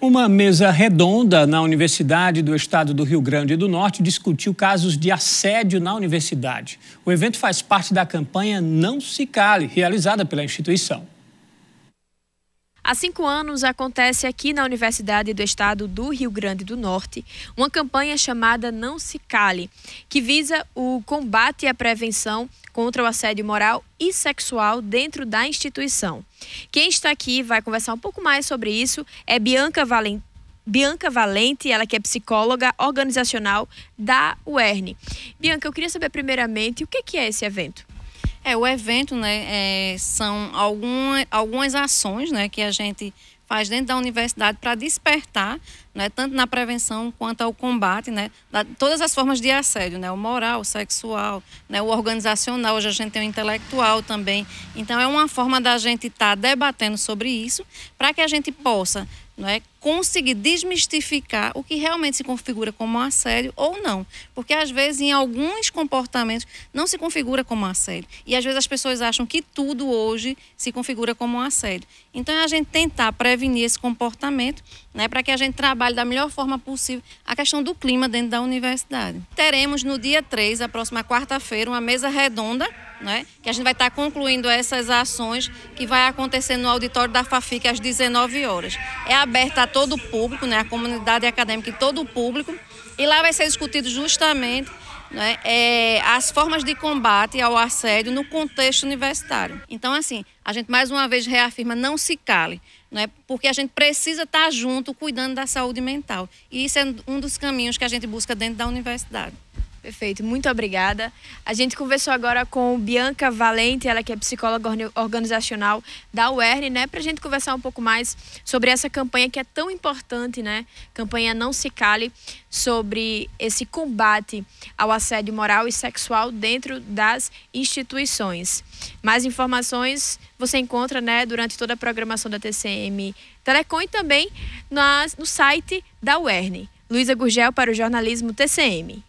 Uma mesa redonda na Universidade do Estado do Rio Grande do Norte discutiu casos de assédio na universidade. O evento faz parte da campanha Não Se Cale, realizada pela instituição. Há cinco anos acontece aqui na Universidade do Estado do Rio Grande do Norte uma campanha chamada Não Se Cale, que visa o combate e a prevenção contra o assédio moral e sexual dentro da instituição. Quem está aqui vai conversar um pouco mais sobre isso é Bianca Valente. Bianca Valente, ela que é psicóloga organizacional da UERN. Bianca, eu queria saber primeiramente o que é esse evento. É, o evento, né, é, são algumas ações, né, que a gente faz dentro da universidade para despertar, né, tanto na prevenção quanto ao combate, né, da, todas as formas de assédio, né, o moral, o sexual, né, o organizacional, hoje a gente tem o intelectual também. Então é uma forma da gente estar tá debatendo sobre isso para que a gente possa não é, conseguir desmistificar o que realmente se configura como assédio ou não. Porque às vezes em alguns comportamentos não se configura como assédio. E às vezes as pessoas acham que tudo hoje se configura como assédio. Então é a gente tentar prevenir prevenir esse comportamento, né, para que a gente trabalhe da melhor forma possível a questão do clima dentro da universidade. Teremos no dia 3, a próxima quarta-feira, uma mesa redonda, né, que a gente vai estar tá concluindo essas ações que vai acontecer no auditório da FAFIC às 19 horas. É aberta a todo o público, né, a comunidade acadêmica e todo o público, e lá vai ser discutido justamente né, é, as formas de combate ao assédio no contexto universitário. Então, assim, a gente mais uma vez reafirma, não se cale, né, porque a gente precisa estar tá junto cuidando da saúde mental. E isso é um dos caminhos que a gente busca dentro da universidade. Perfeito, muito obrigada. A gente conversou agora com Bianca Valente, ela que é psicóloga organizacional da UERN, né, para a gente conversar um pouco mais sobre essa campanha que é tão importante, né, campanha Não Se Cale, sobre esse combate ao assédio moral e sexual dentro das instituições. Mais informações você encontra, né, durante toda a programação da TCM Telecom e também nas, no site da UERN. Luísa Gurgel para o jornalismo TCM.